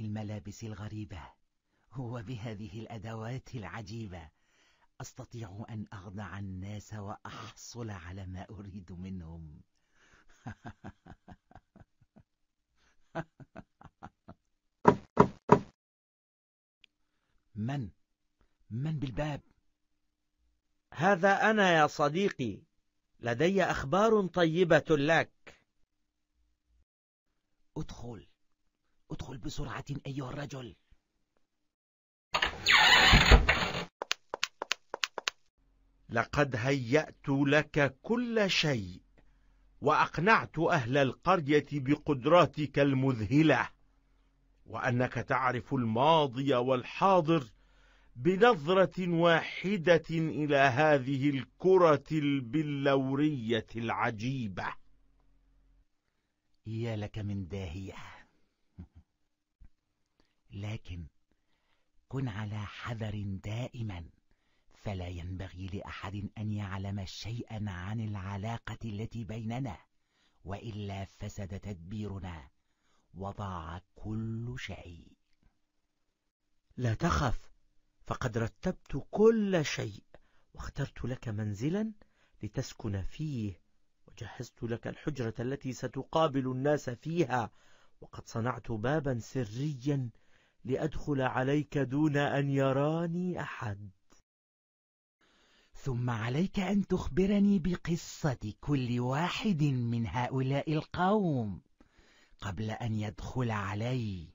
الملابس الغريبة وبهذه الأدوات العجيبة أستطيع أن أخدع الناس وأحصل على ما أريد منهم من؟ من بالباب؟ هذا أنا يا صديقي لدي أخبار طيبة لك ادخل ادخل بسرعة أيها الرجل لقد هيأت لك كل شيء وأقنعت أهل القرية بقدراتك المذهلة وأنك تعرف الماضي والحاضر بنظرة واحدة إلى هذه الكرة البلورية العجيبة يا لك من داهية لكن كن على حذر دائما فلا ينبغي لأحد أن يعلم شيئا عن العلاقة التي بيننا وإلا فسد تدبيرنا وضاع كل شيء لا تخف فقد رتبت كل شيء واخترت لك منزلا لتسكن فيه وجهزت لك الحجرة التي ستقابل الناس فيها وقد صنعت بابا سريا لأدخل عليك دون أن يراني أحد ثم عليك أن تخبرني بقصة كل واحد من هؤلاء القوم قبل أن يدخل علي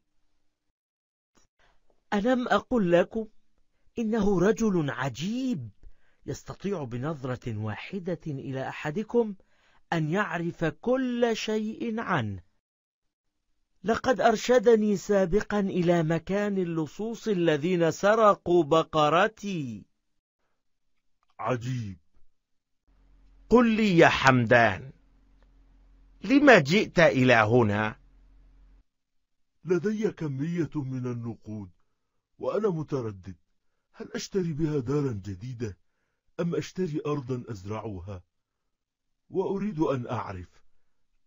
ألم أقل لكم إنه رجل عجيب يستطيع بنظرة واحدة إلى أحدكم أن يعرف كل شيء عنه لقد أرشدني سابقا إلى مكان اللصوص الذين سرقوا بقرتي عجيب قل لي يا حمدان لما جئت إلى هنا؟ لدي كمية من النقود وأنا متردد هل أشتري بها دارا جديدة أم أشتري أرضا أزرعها وأريد أن أعرف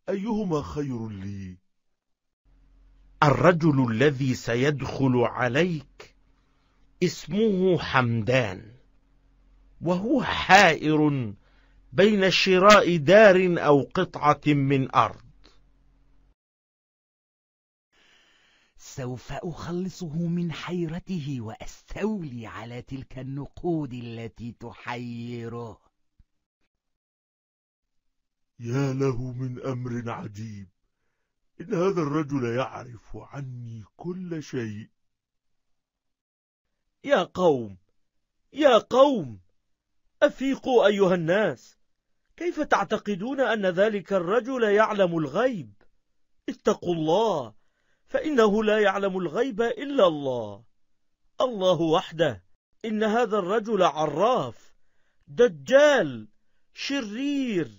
أيهما خير لي الرجل الذي سيدخل عليك اسمه حمدان وهو حائر بين شراء دار أو قطعة من أرض سوف أخلصه من حيرته وأستولي على تلك النقود التي تحيره يا له من أمر عجيب إن هذا الرجل يعرف عني كل شيء يا قوم يا قوم أفيقوا أيها الناس كيف تعتقدون أن ذلك الرجل يعلم الغيب اتقوا الله فإنه لا يعلم الغيب إلا الله الله وحده إن هذا الرجل عراف دجال شرير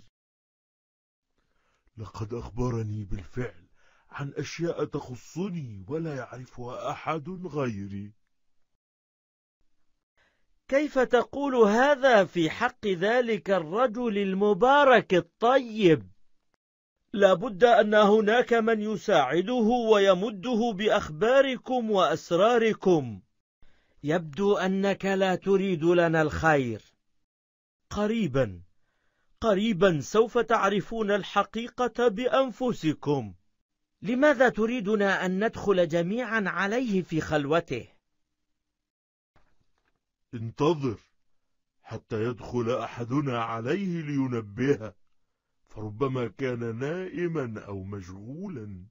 لقد أخبرني بالفعل عن أشياء تخصني ولا يعرفها أحد غيري كيف تقول هذا في حق ذلك الرجل المبارك الطيب لابد أن هناك من يساعده ويمده بأخباركم وأسراركم يبدو أنك لا تريد لنا الخير قريبا قريبا سوف تعرفون الحقيقة بأنفسكم لماذا تريدنا أن ندخل جميعا عليه في خلوته؟ انتظر حتى يدخل أحدنا عليه لينبهه فربما كان نائما أو مشغولا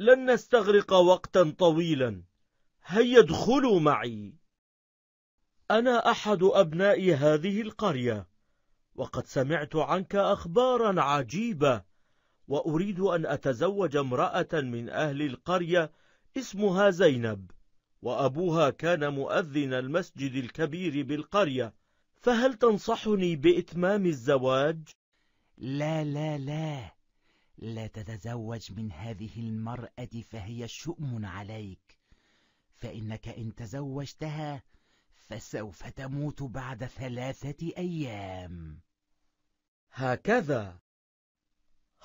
لن نستغرق وقتا طويلا هيا ادخلوا معي أنا أحد أبناء هذه القرية وقد سمعت عنك أخبارا عجيبة وأريد أن أتزوج امرأة من أهل القرية اسمها زينب وأبوها كان مؤذن المسجد الكبير بالقرية فهل تنصحني بإتمام الزواج؟ لا لا لا لا تتزوج من هذه المرأة فهي شؤم عليك فإنك إن تزوجتها فسوف تموت بعد ثلاثة أيام هكذا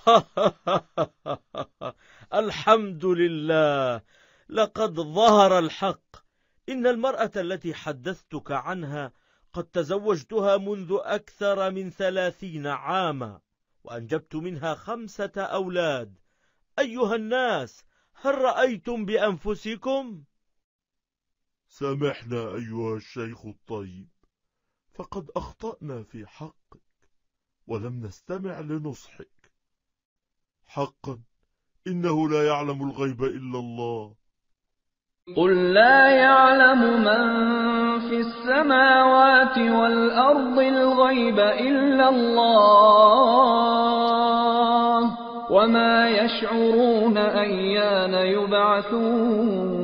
الحمد لله لقد ظهر الحق إن المرأة التي حدثتك عنها قد تزوجتها منذ أكثر من ثلاثين عاما وأنجبت منها خمسة أولاد أيها الناس هل رأيتم بأنفسكم؟ سامحنا أيها الشيخ الطيب فقد أخطأنا في حقك ولم نستمع لنصحك حقا إنه لا يعلم الغيب إلا الله قل لا يعلم من في السماوات والأرض الغيب إلا الله وما يشعرون أيان يبعثون